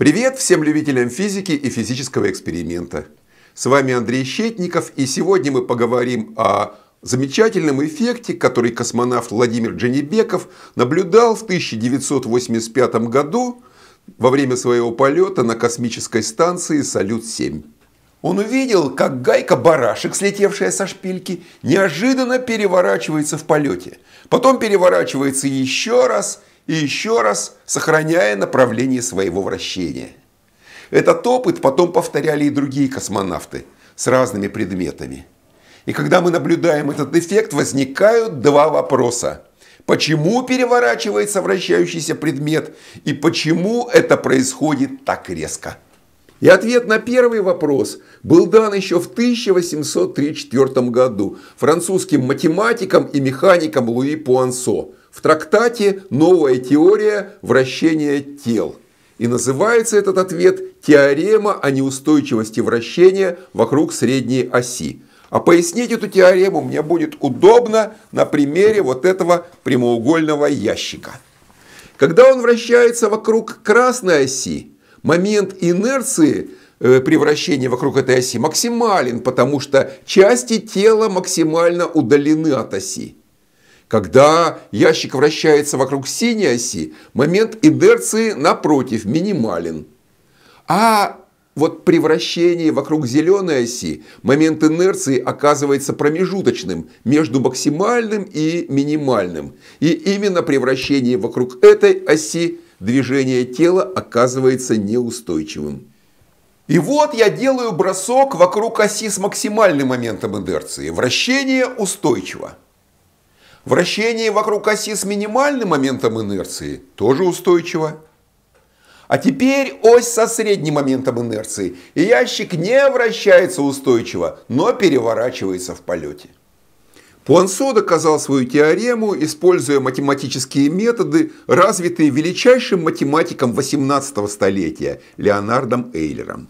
Привет всем любителям физики и физического эксперимента. С вами Андрей Щетников, и сегодня мы поговорим о замечательном эффекте, который космонавт Владимир Джанибеков наблюдал в 1985 году во время своего полета на космической станции «Салют-7». Он увидел, как гайка-барашек, слетевшая со шпильки, неожиданно переворачивается в полете. Потом переворачивается еще раз – и еще раз сохраняя направление своего вращения. Этот опыт потом повторяли и другие космонавты с разными предметами. И когда мы наблюдаем этот эффект, возникают два вопроса. Почему переворачивается вращающийся предмет и почему это происходит так резко? И ответ на первый вопрос был дан еще в 1834 году французским математиком и механиком Луи Пуансо – в трактате «Новая теория вращения тел». И называется этот ответ «Теорема о неустойчивости вращения вокруг средней оси». А пояснить эту теорему мне будет удобно на примере вот этого прямоугольного ящика. Когда он вращается вокруг красной оси, момент инерции э, при вращении вокруг этой оси максимален, потому что части тела максимально удалены от оси. Когда ящик вращается вокруг синей оси, момент инерции напротив минимален. А вот при вращении вокруг зеленой оси момент инерции оказывается промежуточным между максимальным и минимальным. И именно при вращении вокруг этой оси движение тела оказывается неустойчивым. И вот я делаю бросок вокруг оси с максимальным моментом инерции. Вращение устойчиво. Вращение вокруг оси с минимальным моментом инерции тоже устойчиво. А теперь ось со средним моментом инерции. И ящик не вращается устойчиво, но переворачивается в полете. Пуансон доказал свою теорему, используя математические методы, развитые величайшим математиком 18 столетия Леонардом Эйлером.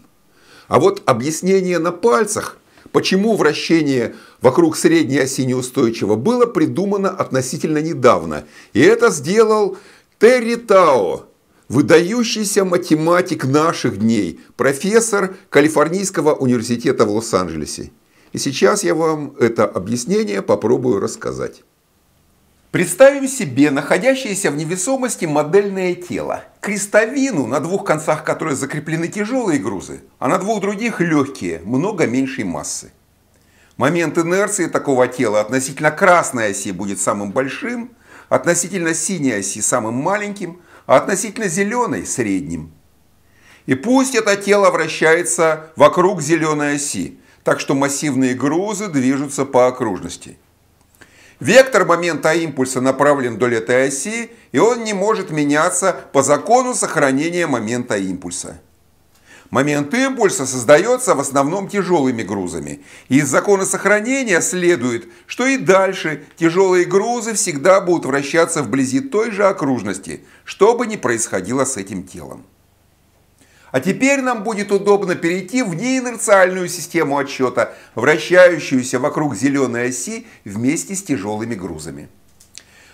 А вот объяснение на пальцах Почему вращение вокруг средней оси неустойчиво было придумано относительно недавно. И это сделал Терри Тао, выдающийся математик наших дней, профессор Калифорнийского университета в Лос-Анджелесе. И сейчас я вам это объяснение попробую рассказать. Представим себе находящееся в невесомости модельное тело. Крестовину, на двух концах которой закреплены тяжелые грузы, а на двух других легкие, много меньшей массы. Момент инерции такого тела относительно красной оси будет самым большим, относительно синей оси самым маленьким, а относительно зеленой – средним. И пусть это тело вращается вокруг зеленой оси, так что массивные грузы движутся по окружности – Вектор момента импульса направлен вдоль этой оси, и он не может меняться по закону сохранения момента импульса. Момент импульса создается в основном тяжелыми грузами. И из закона сохранения следует, что и дальше тяжелые грузы всегда будут вращаться вблизи той же окружности, что бы ни происходило с этим телом. А теперь нам будет удобно перейти в неинерциальную систему отсчета, вращающуюся вокруг зеленой оси вместе с тяжелыми грузами.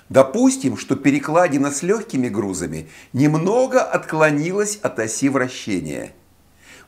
Допустим, что перекладина с легкими грузами немного отклонилась от оси вращения.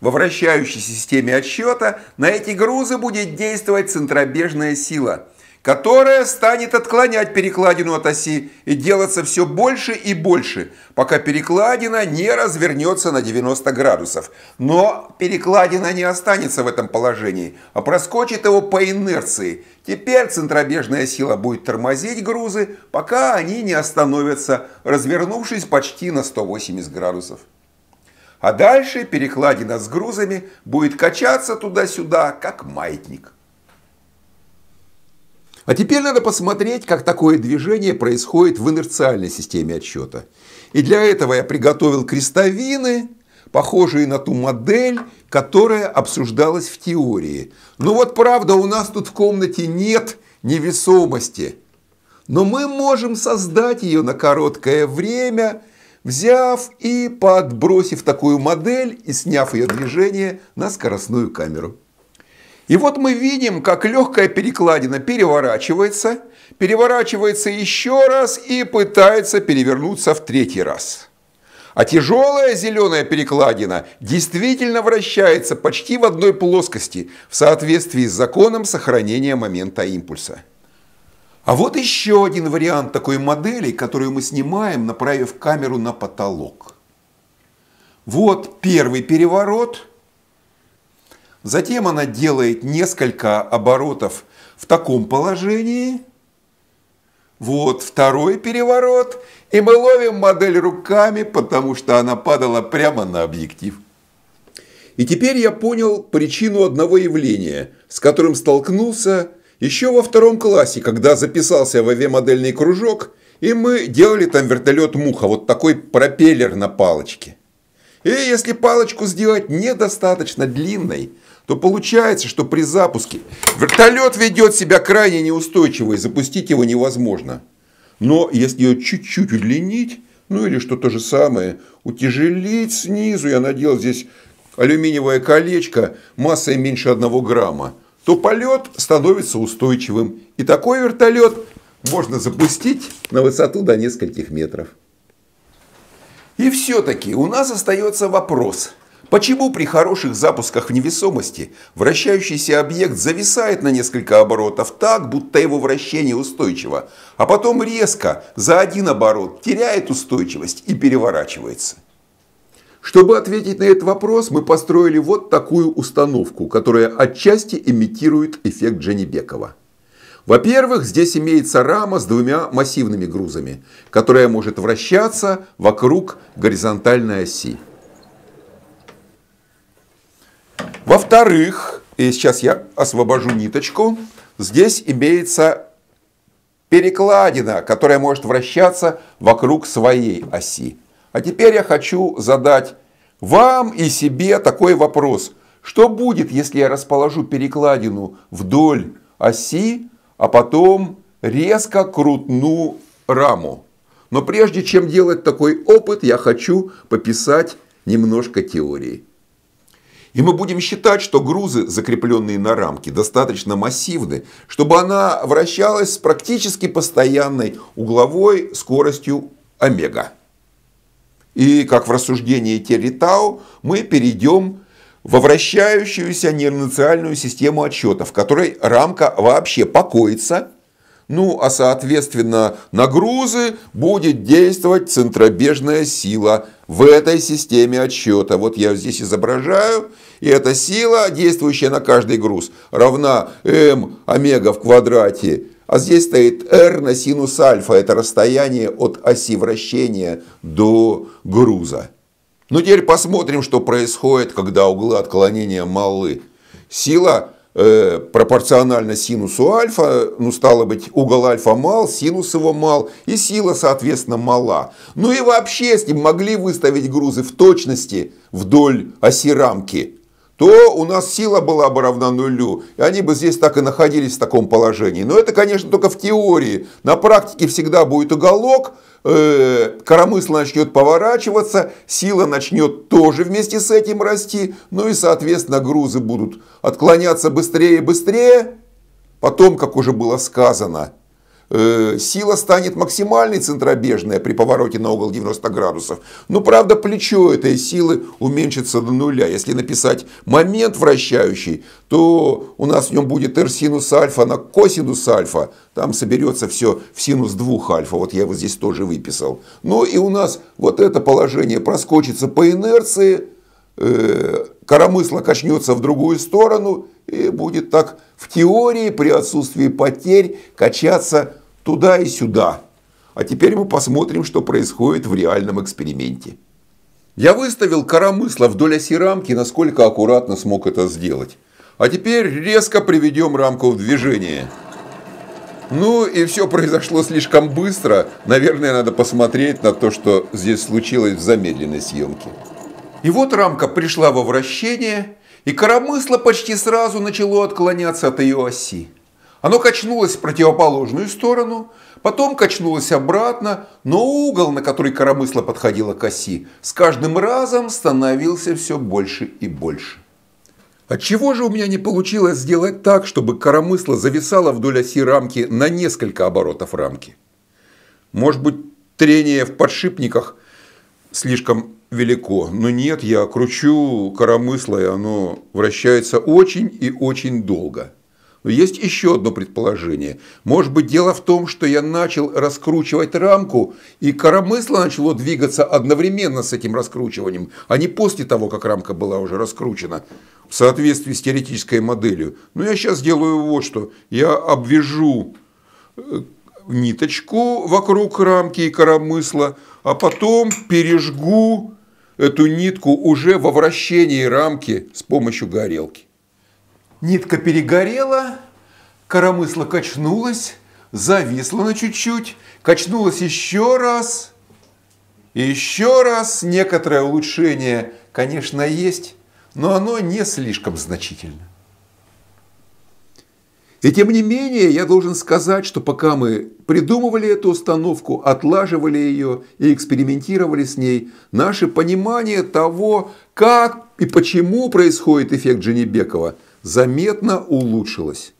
Во вращающейся системе отсчета на эти грузы будет действовать центробежная сила – которая станет отклонять перекладину от оси и делаться все больше и больше, пока перекладина не развернется на 90 градусов. Но перекладина не останется в этом положении, а проскочит его по инерции. Теперь центробежная сила будет тормозить грузы, пока они не остановятся, развернувшись почти на 180 градусов. А дальше перекладина с грузами будет качаться туда-сюда, как маятник. А теперь надо посмотреть, как такое движение происходит в инерциальной системе отсчета. И для этого я приготовил крестовины, похожие на ту модель, которая обсуждалась в теории. Но вот правда, у нас тут в комнате нет невесомости. Но мы можем создать ее на короткое время, взяв и подбросив такую модель и сняв ее движение на скоростную камеру. И вот мы видим, как легкая перекладина переворачивается, переворачивается еще раз и пытается перевернуться в третий раз. А тяжелая зеленая перекладина действительно вращается почти в одной плоскости в соответствии с законом сохранения момента импульса. А вот еще один вариант такой модели, которую мы снимаем, направив камеру на потолок. Вот первый переворот – Затем она делает несколько оборотов в таком положении. Вот второй переворот. И мы ловим модель руками, потому что она падала прямо на объектив. И теперь я понял причину одного явления, с которым столкнулся еще во втором классе, когда записался в авиамодельный кружок, и мы делали там вертолет-муха, вот такой пропеллер на палочке. И если палочку сделать недостаточно длинной, то получается, что при запуске вертолет ведет себя крайне неустойчиво и запустить его невозможно. Но если ее чуть-чуть удлинить, ну или что то же самое, утяжелить снизу, я надел здесь алюминиевое колечко массой меньше 1 грамма, то полет становится устойчивым. И такой вертолет можно запустить на высоту до нескольких метров. И все-таки у нас остается вопрос, почему при хороших запусках в невесомости вращающийся объект зависает на несколько оборотов так, будто его вращение устойчиво, а потом резко за один оборот теряет устойчивость и переворачивается? Чтобы ответить на этот вопрос, мы построили вот такую установку, которая отчасти имитирует эффект Дженнибекова. Во-первых, здесь имеется рама с двумя массивными грузами, которая может вращаться вокруг горизонтальной оси. Во-вторых, и сейчас я освобожу ниточку, здесь имеется перекладина, которая может вращаться вокруг своей оси. А теперь я хочу задать вам и себе такой вопрос. Что будет, если я расположу перекладину вдоль оси а потом резко крутну раму. Но прежде чем делать такой опыт, я хочу пописать немножко теории. И мы будем считать, что грузы, закрепленные на рамке, достаточно массивны, чтобы она вращалась с практически постоянной угловой скоростью омега. И как в рассуждении Терри Тау, мы перейдем во вращающуюся неинерциальную систему отсчета, в которой рамка вообще покоится, ну а соответственно на грузы будет действовать центробежная сила в этой системе отсчета. Вот я здесь изображаю, и эта сила, действующая на каждый груз, равна m омега в квадрате, а здесь стоит r на синус альфа, это расстояние от оси вращения до груза. Ну, теперь посмотрим, что происходит, когда углы отклонения малы. Сила э, пропорционально синусу альфа, ну, стало быть, угол альфа мал, синус его мал, и сила, соответственно, мала. Ну и вообще, если могли выставить грузы в точности вдоль оси рамки, то у нас сила была бы равна нулю, и они бы здесь так и находились в таком положении. Но это, конечно, только в теории. На практике всегда будет уголок, э, коромысло начнет поворачиваться, сила начнет тоже вместе с этим расти, ну и, соответственно, грузы будут отклоняться быстрее и быстрее. Потом, как уже было сказано, Э, сила станет максимальной центробежная при повороте на угол 90 градусов. Но ну, правда плечо этой силы уменьшится до нуля. Если написать момент вращающий, то у нас в нем будет r синус альфа на косинус альфа. Там соберется все в синус 2 альфа. Вот я его здесь тоже выписал. Ну и у нас вот это положение проскочится по инерции, э, коромысло качнется в другую сторону и будет так в теории при отсутствии потерь качаться туда и сюда. А теперь мы посмотрим, что происходит в реальном эксперименте. Я выставил коромысло вдоль оси рамки, насколько аккуратно смог это сделать. А теперь резко приведем рамку в движение. Ну и все произошло слишком быстро. Наверное, надо посмотреть на то, что здесь случилось в замедленной съемке. И вот рамка пришла во вращение, и коромысло почти сразу начало отклоняться от ее оси. Оно качнулось в противоположную сторону, потом качнулось обратно, но угол, на который коромысло подходило к оси, с каждым разом становился все больше и больше. Отчего же у меня не получилось сделать так, чтобы коромысло зависало вдоль оси рамки на несколько оборотов рамки? Может быть, трение в подшипниках слишком велико, но ну нет, я кручу коромысло, и оно вращается очень и очень долго – но есть еще одно предположение. Может быть, дело в том, что я начал раскручивать рамку, и коромысло начало двигаться одновременно с этим раскручиванием, а не после того, как рамка была уже раскручена в соответствии с теоретической моделью. Но ну, я сейчас делаю вот что. Я обвяжу э, ниточку вокруг рамки и коромысла, а потом пережгу эту нитку уже во вращении рамки с помощью горелки. Нитка перегорела, коромысло качнулось, зависло на чуть-чуть, качнулось еще раз, еще раз. Некоторое улучшение, конечно, есть, но оно не слишком значительно. И тем не менее, я должен сказать, что пока мы придумывали эту установку, отлаживали ее и экспериментировали с ней, наше понимание того, как и почему происходит эффект Дженебекова – заметно улучшилось.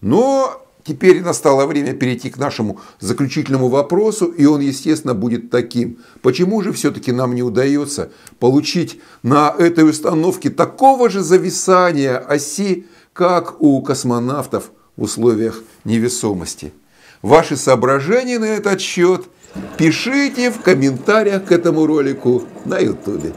Но теперь настало время перейти к нашему заключительному вопросу, и он, естественно, будет таким. Почему же все-таки нам не удается получить на этой установке такого же зависания оси, как у космонавтов в условиях невесомости? Ваши соображения на этот счет пишите в комментариях к этому ролику на YouTube.